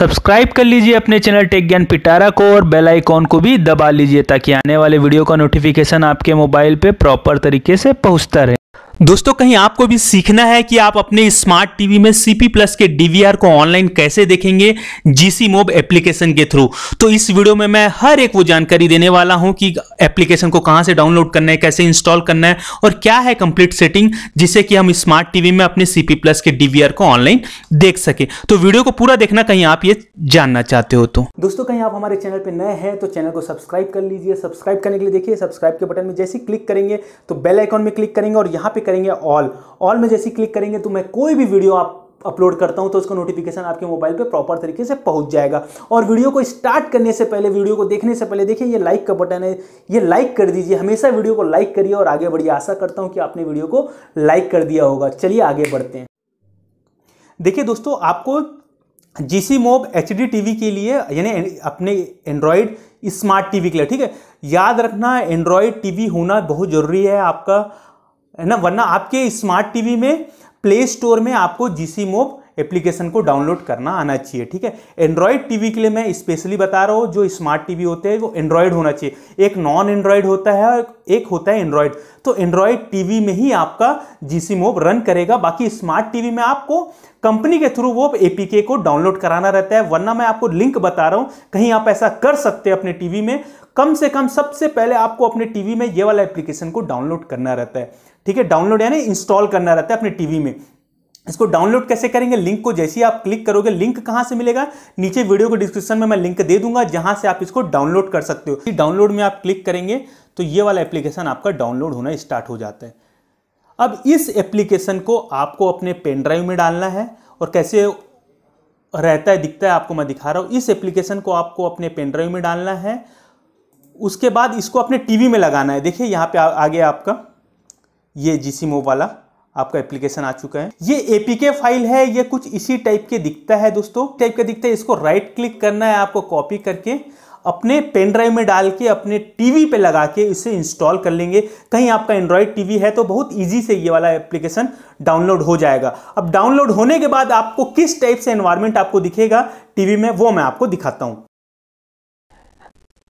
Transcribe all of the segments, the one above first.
subscribe कर लीजिए अपने चैनल टेक ज्ञान पिटारा को और बेल आइकॉन को भी दबा लीजिए ताकि आने वाले वीडियो का नोटिफिकेशन आपके मोबाइल पे प्रॉपर तरीके से पहुंचता रहे दोस्तों कहीं आपको भी सीखना है कि आप अपने स्मार्ट टीवी में सीपी प्लस के डीवीआर को ऑनलाइन कैसे देखेंगे जीसी मोब एप्लीकेशन के थ्रू तो इस वीडियो में मैं हर एक वो जानकारी देने वाला हूं कि एप्लीकेशन को कहां से डाउनलोड करना है कैसे इंस्टॉल करना है और क्या है कंप्लीट सेटिंग जिससे कि हम स्मार्ट टीवी में अपने सीपी प्लस के डीवीआर को ऑनलाइन देख सके तो वीडियो को पूरा देखना कहीं आप ये जानना चाहते हो तो दोस्तों कहीं आप हमारे चैनल पर नए हैं तो चैनल को सब्सक्राइब कर लीजिए सब्सक्राइब करने के लिए देखिए सब्सक्राइब के बटन में जैसे क्लिक करेंगे तो बेल आइकॉन में क्लिक करेंगे और यहाँ पर करेंगे ऑल ऑल में जैसे क्लिक करेंगे तो मैं कोई भी वीडियो आप अपलोड करता हूं तो उसका नोटिफिकेशन आपके मोबाइल पे प्रॉपर तरीके से पहुंच जाएगा और वीडियो को स्टार्ट करने से पहले वीडियो को देखने से पहले देखिए ये लाइक का बटन है ये लाइक कर दीजिए हमेशा वीडियो को लाइक करिए और आगे बढ़िए आशा करता हूं कि आपने वीडियो को लाइक कर दिया होगा चलिए आगे बढ़ते हैं देखिए दोस्तों आपको जी सी मोब एच के लिए यानी अपने एंड्रॉयड स्मार्ट टी के लिए ठीक है याद रखना एंड्रॉयड टी होना बहुत ज़रूरी है आपका है ना वरना आपके स्मार्ट टीवी में प्ले स्टोर में आपको जीसी मोब एप्लीकेशन को डाउनलोड करना आना चाहिए ठीक है एंड्रॉयड टीवी के लिए मैं स्पेशली बता रहा हूँ जो स्मार्ट टीवी होते हैं वो एंड्रॉयड होना चाहिए एक नॉन एंड्रॉयड होता है एक होता है एंड्रॉयड तो एंड्रॉयड टीवी में ही आपका जीसी मोब रन करेगा बाकी स्मार्ट टीवी में आपको कंपनी के थ्रू वो एपीके को डाउनलोड कराना रहता है वरना मैं आपको लिंक बता रहा हूँ कहीं आप ऐसा कर सकते हैं अपने टीवी में कम से कम सबसे पहले आपको अपने टीवी में ये वाला एप्लीकेशन को डाउनलोड करना रहता है ठीक है डाउनलोड यानी इंस्टॉल करना रहता है अपने टीवी में इसको डाउनलोड कैसे करेंगे लिंक को जैसे ही आप क्लिक करोगे लिंक कहां से मिलेगा नीचे वीडियो को डिस्क्रिप्शन में मैं लिंक दे दूंगा जहां से आप इसको डाउनलोड कर सकते हो डाउनलोड में आप क्लिक करेंगे तो ये वाला एप्लीकेशन आपका डाउनलोड होना स्टार्ट हो जाता है अब इस एप्लीकेशन को आपको अपने पेन ड्राइव में डालना है और कैसे रहता है दिखता है आपको मैं दिखा रहा हूं इस एप्लीकेशन को आपको अपने पेन ड्राइव में डालना है उसके बाद इसको अपने टीवी में लगाना है देखिए यहाँ पे आ, आगे आपका ये जी सी वाला आपका एप्लीकेशन आ चुका है ये एपीके फाइल है ये कुछ इसी टाइप के दिखता है दोस्तों टाइप का दिखता है इसको राइट क्लिक करना है आपको कॉपी करके अपने पेन ड्राइव में डाल के अपने टीवी पे लगा के इसे इंस्टॉल कर लेंगे कहीं आपका एंड्रॉयड टीवी है तो बहुत इजी से ये वाला एप्लीकेशन डाउनलोड हो जाएगा अब डाउनलोड होने के बाद आपको किस टाइप से एनवायरमेंट आपको दिखेगा टीवी में वो मैं आपको दिखाता हूँ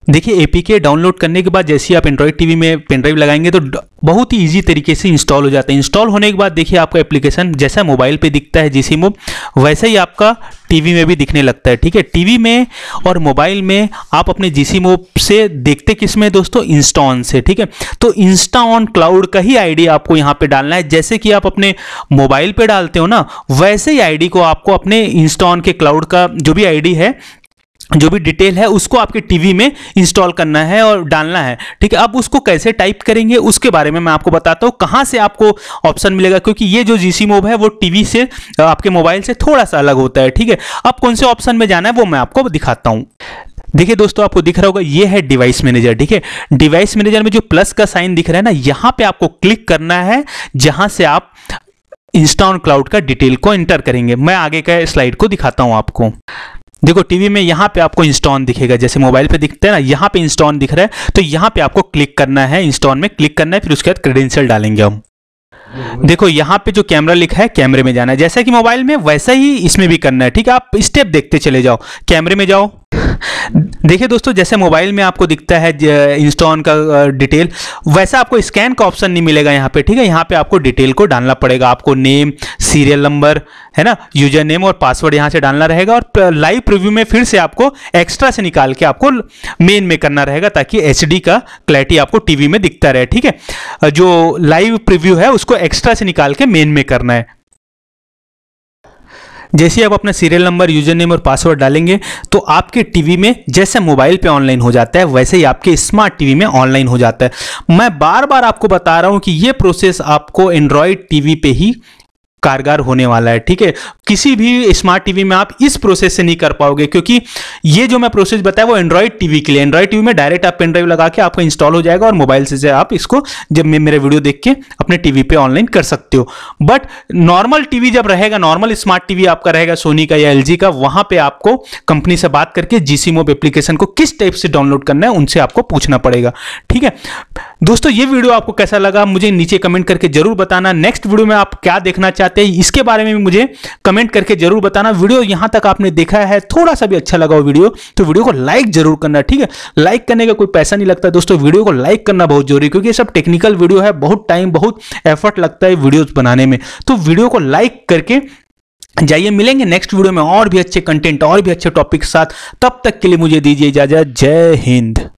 देखिए एपीके डाउनलोड करने के बाद जैसे ही आप एंड्रॉइड टीवी में पेनड्राइव लगाएंगे तो बहुत ही इजी तरीके से इंस्टॉल हो जाता है इंस्टॉल होने के बाद देखिए आपका एप्लीकेशन जैसा मोबाइल पे दिखता है जी मोब वैसे ही आपका टीवी में भी दिखने लगता है ठीक है टीवी में और मोबाइल में आप अपने जी मोब से देखते किस में दोस्तों इंस्टा ऑन से ठीक है तो इंस्टा ऑन क्लाउड का ही आईडी आपको यहाँ पे डालना है जैसे कि आप अपने मोबाइल पे डालते हो ना वैसे ही आईडी को आपको अपने इंस्टा ऑन के क्लाउड का जो भी आईडी है जो भी डिटेल है उसको आपके टीवी में इंस्टॉल करना है और डालना है ठीक है अब उसको कैसे टाइप करेंगे उसके बारे में मैं आपको बताता हूँ कहाँ से आपको ऑप्शन मिलेगा क्योंकि ये जो जी मोब है वो टीवी से आपके मोबाइल से थोड़ा सा अलग होता है ठीक है अब कौन से ऑप्शन में जाना है वो मैं आपको दिखाता हूँ देखिए दोस्तों आपको दिख रहा होगा ये है डिवाइस मैनेजर ठीक है डिवाइस मैनेजर में जो प्लस का साइन दिख रहा है ना यहाँ पर आपको क्लिक करना है जहाँ से आप इंस्टा क्लाउड का डिटेल को एंटर करेंगे मैं आगे का स्लाइड को दिखाता हूँ आपको देखो टीवी में यहाँ पे आपको इंस्टॉल दिखेगा जैसे मोबाइल पे दिखते हैं ना यहाँ पे इंस्टॉल दिख रहा है तो यहाँ पे आपको क्लिक करना है इंस्टॉल में क्लिक करना है फिर उसके बाद क्रेडेंशियल डालेंगे हम देखो यहाँ पे जो कैमरा लिखा है कैमरे में जाना है जैसा कि मोबाइल में वैसा ही इसमें भी करना है ठीक है आप स्टेप देखते चले जाओ कैमरे में जाओ देखिए दोस्तों जैसे मोबाइल में आपको दिखता है इंस्टॉन का डिटेल वैसा आपको स्कैन का ऑप्शन नहीं मिलेगा यहाँ पे ठीक है यहाँ पे आपको डिटेल को डालना पड़ेगा आपको नेम सीरियल नंबर है ना यूजर नेम और पासवर्ड यहाँ से डालना रहेगा और लाइव प्रिव्यू में फिर से आपको एक्स्ट्रा से निकाल के आपको मेन में करना रहेगा ताकि एच का क्लैरिटी आपको टीवी में दिखता रहे ठीक है जो लाइव प्रिव्यू है उसको एक्स्ट्रा दूसरा से निकाल के मेन में करना है जैसे आप अपना सीरियल नंबर यूजर नेम और पासवर्ड डालेंगे तो आपके टीवी में जैसे मोबाइल पे ऑनलाइन हो जाता है वैसे ही आपके स्मार्ट टीवी में ऑनलाइन हो जाता है मैं बार बार आपको बता रहा हूं कि ये प्रोसेस आपको एंड्रॉयड टीवी पे ही कारगर होने वाला है ठीक है किसी भी स्मार्ट टीवी में आप इस प्रोसेस से नहीं कर पाओगे क्योंकि ये जो मैं प्रोसेस बताया वो एंड्रॉइड टीवी के लिए एंड्रॉइड टीवी में डायरेक्ट आप पेन ड्राइव लगा के आपका इंस्टॉल हो जाएगा और मोबाइल से आप इसको जब मैं मेरे वीडियो देख के अपने टीवी पे ऑनलाइन कर सकते हो बट नॉर्मल टीवी जब रहेगा नॉर्मल स्मार्ट टीवी आपका रहेगा सोनी का या एल का वहां पर आपको कंपनी से बात करके जीसी मोब एप्लीकेशन को किस टाइप से डाउनलोड करना है उनसे आपको पूछना पड़ेगा ठीक है दोस्तों ये वीडियो आपको कैसा लगा मुझे नीचे कमेंट करके जरूर बताना नेक्स्ट वीडियो में आप क्या देखना चाहते जाते हैं इसके बारे में भी मुझे कमेंट करके जरूर बताना वीडियो यहां तक आपने देखा है थोड़ा सा भी अच्छा लगा हो वीडियो तो वीडियो को लाइक जरूर करना ठीक है लाइक करने का कोई पैसा नहीं लगता दोस्तों वीडियो को लाइक करना बहुत जरूरी क्योंकि सब टेक्निकल वीडियो है बहुत टाइम बहुत एफर्ट लगता है वीडियोज बनाने में तो वीडियो को लाइक करके जाइए मिलेंगे नेक्स्ट वीडियो में और भी अच्छे कंटेंट और भी अच्छे टॉपिक के साथ तब तक के लिए मुझे दीजिए इजाजत जय हिंद